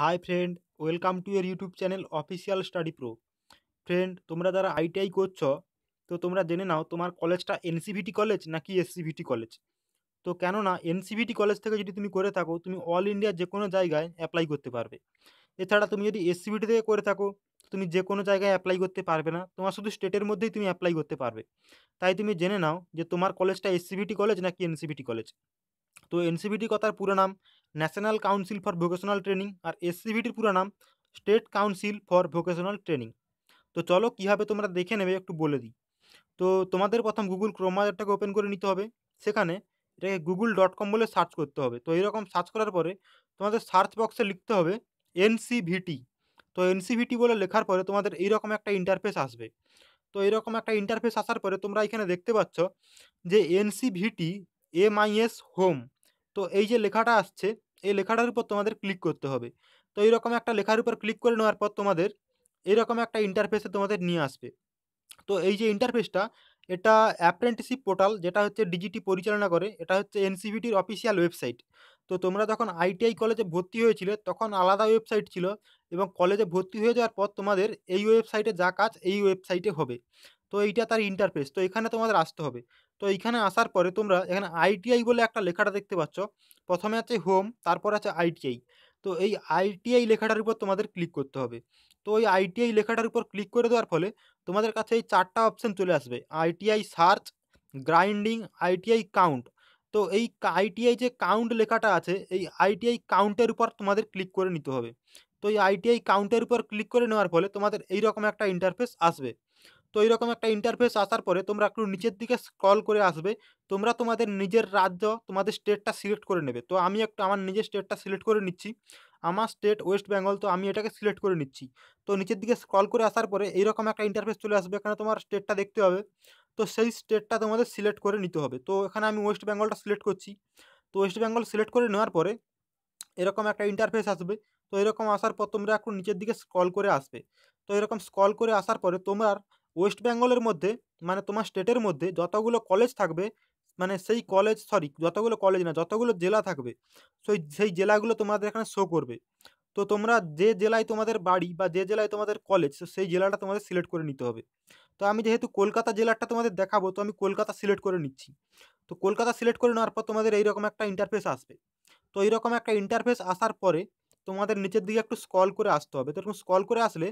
high friend welcome to your YouTube channel official study pro friend তোমরা যারা ITI করছ তো তোমরা জেনে নাও তোমার কলেজটা এনসিভিটি কলেজ নাকি এসসিভিটি কলেজ তো কেননা এনসিভিটি কলেজ থেকে যদি তুমি করে থাকো তুমি অল ইন্ডিয়া যে কোনো জায়গায় অ্যাপ্লাই করতে পারবে এছাড়া তুমি যদি এসসিভিটি থেকে করে থাকো তুমি যে কোনো জায়গায় অ্যাপ্লাই করতে পারবে না তোমার শুধু স্টেটের মধ্যেই তুমি অ্যাপ্লাই করতে পারবে তাই তুমি জেনে নাও যে তোমার কলেজটা এসসিভিটি কলেজ নাকি এনসিভিটি কলেজ তো এনসিভিটি কথার পুরো নাম national council for vocational training আর এসসিভিটির পুরো নাম state council for vocational training তো চলো কীভাবে তোমরা দেখে নেবে একটু বলে দিই তো তোমাদের প্রথম গুগল ক্রোমাজারটাকে ওপেন করে নিতে হবে সেখানে এটাকে গুগল ডট কম বলে সার্চ করতে হবে তো এরকম সার্চ করার পরে তোমাদের সার্চ বক্সে লিখতে হবে এনসিভিটি তো এনসিভিটি বলে লেখার পরে তোমাদের এইরকম একটা ইন্টারফেস আসবে তো এরকম একটা ইন্টারফেস আসার পরে তোমরা এখানে দেখতে পাচ্ছ যে এনসিভিটি এমআইএস হোম তো এই যে লেখাটা আসছে এই লেখাটার উপর তোমাদের ক্লিক করতে হবে তো এইরকম একটা লেখার উপর ক্লিক করে নেওয়ার পর তোমাদের এইরকম একটা ইন্টারফেসে তোমাদের নিয়ে আসবে তো এই যে ইন্টারফেসটা এটা অ্যাপ্রেন্টিসিপ পোর্টাল যেটা হচ্ছে ডিজিটি পরিচালনা করে এটা হচ্ছে এনসিভিটির অফিসিয়াল ওয়েবসাইট তো তোমরা যখন আইটিআই কলেজে ভর্তি হয়েছিলে তখন আলাদা ওয়েবসাইট ছিল এবং কলেজে ভর্তি হয়ে যাওয়ার পর তোমাদের এই ওয়েবসাইটে যা কাজ এই ওয়েবসাইটে হবে তো এইটা তার ইন্টারফেস তো এখানে তোমাদের আসতে হবে তো এইখানে আসার পরে তোমরা এখানে আইটিআই বলে একটা লেখাটা দেখতে পাচ্ছ প্রথমে আছে হোম তারপর আছে আইটিআই তো এই আইটিআই লেখাটার উপর তোমাদের ক্লিক করতে হবে তো ওই আইটিআই লেখাটার উপর ক্লিক করে দেওয়ার ফলে তোমাদের কাছে এই চারটা অপশান চলে আসবে ITI search grinding ITI count তো এই আইটিআই যে কাউন্ট লেখাটা আছে এই আইটিআই কাউন্টের উপর তোমাদের ক্লিক করে নিতে হবে তো এই আইটিআই কাউন্টের উপর ক্লিক করে নেওয়ার ফলে তোমাদের এইরকম একটা ইন্টারফেস আসবে তো এইরকম একটা ইন্টারফেস আসার পরে তোমরা একটু নিচের দিকে স্ক্রল করে আসবে তোমরা তোমাদের নিজের রাজ্য তোমাদের স্টেটটা সিলেক্ট করে নেবে তো আমি একটু আমার নিজের স্টেটটা সিলেক্ট করে নিচ্ছি আমার স্টেট ওয়েস্ট বেঙ্গল তো আমি এটাকে সিলেক্ট করে নিচ্ছি তো নিচের দিকে স্ক্রল করে আসার পরে এইরকম একটা ইন্টারফেস চলে আসবে এখানে তোমার স্টেটটা দেখতে হবে তো সেই স্টেটটা তোমাদের সিলেক্ট করে নিতে হবে তো এখানে আমি ওয়েস্ট বেঙ্গলটা সিলেক্ট করছি তো ওয়েস্ট বেঙ্গল সিলেক্ট করে নেওয়ার পরে এরকম একটা ইন্টারফেস আসবে তো এরকম আসার পর তোমরা একটু নিচের দিকে স্ক্রল করে আসবে তো এরকম স্ক্রল করে আসার পরে তোমার ওয়েস্ট বেঙ্গলের মধ্যে মানে তোমার স্টেটের মধ্যে যতগুলো কলেজ থাকবে মানে সেই কলেজ সরি যতগুলো কলেজ না যতগুলো জেলা থাকবে সেই সেই জেলাগুলো তোমাদের এখানে শো করবে তো তোমরা যে জেলায় তোমাদের বাড়ি বা যে জেলায় তোমাদের কলেজ সেই জেলাটা তোমাদের সিলেক্ট করে নিতে হবে তো আমি যেহেতু কলকাতা জেলাটা তোমাদের দেখাবো তো আমি কলকাতা সিলেক্ট করে নিচ্ছি তো কলকাতা সিলেক্ট করে নেওয়ার পর তোমাদের এইরকম একটা ইন্টারফেস আসবে তো এইরকম একটা ইন্টারফেস আসার পরে তোমাদের নিচের দিকে একটু স্কল করে আসতে হবে তো এরকম স্কল করে আসলে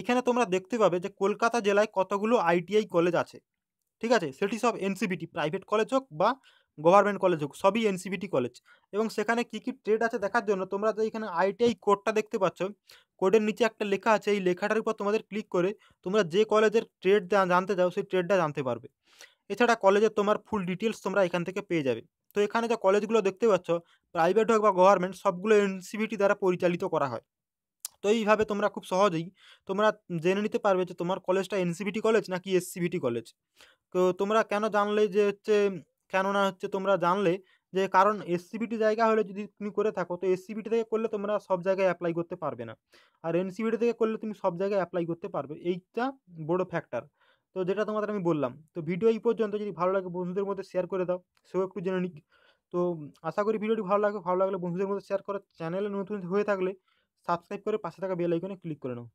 এখানে তোমরা দেখতে পাবে যে কলকাতা জেলায় কতগুলো আইটিআই কলেজ আছে ঠিক আছে সেটি সব এনসিবিটি প্রাইভেট কলেজ হোক বা গভর্নমেন্ট কলেজ হোক সবই এনসিবিটি কলেজ এবং সেখানে কী কী ট্রেড আছে দেখার জন্য তোমরা যে এখানে আইটিআই কোডটা দেখতে পাচ্ছ কোডের নিচে একটা লেখা আছে এই লেখাটার উপর তোমাদের ক্লিক করে তোমরা যে কলেজের ট্রেড জানতে চাও সেই ট্রেডটা জানতে পারবে এছাড়া কলেজের তোমার ফুল ডিটেলস তোমরা এখান থেকে পেয়ে যাবে তো এখানে যে কলেজগুলো দেখতে পাচ্ছ প্রাইভেট হোক বা গভর্নমেন্ট সবগুলো এনসিবিটি দ্বারা পরিচালিত করা হয় তো এইভাবে তোমরা খুব সহজেই তোমরা জেনে নিতে পারবে যে তোমার কলেজটা এনসিবিটি কলেজ নাকি এসসিবিটি কলেজ তো তোমরা কেন জানলে যে হচ্ছে কেননা হচ্ছে তোমরা জানলে যে কারণ এসসিবিটি জায়গা হলে যদি তুমি করে থাকো তো এসসিবিটি থেকে করলে তোমরা সব জায়গায় অ্যাপ্লাই করতে পারবে না আর এনসিবিটি থেকে করলে তুমি সব জায়গায় অ্যাপ্লাই করতে পারবে এইটা বড় ফ্যাক্টর তো যেটা তোমাদের আমি বললাম তো ভিডিও এই পর্যন্ত যদি ভালো লাগে বন্ধুদের মধ্যে শেয়ার করে দাও সেও একটু জেনে নিক তো আশা করি ভিডিওটি ভালো লাগে ভালো লাগলে বন্ধুদের মধ্যে শেয়ার করো চ্যানেলে নতুন হয়ে থাকলে সাবস্ক্রাইব করে পাশে থাকা বেল আইকনে ক্লিক করে নাও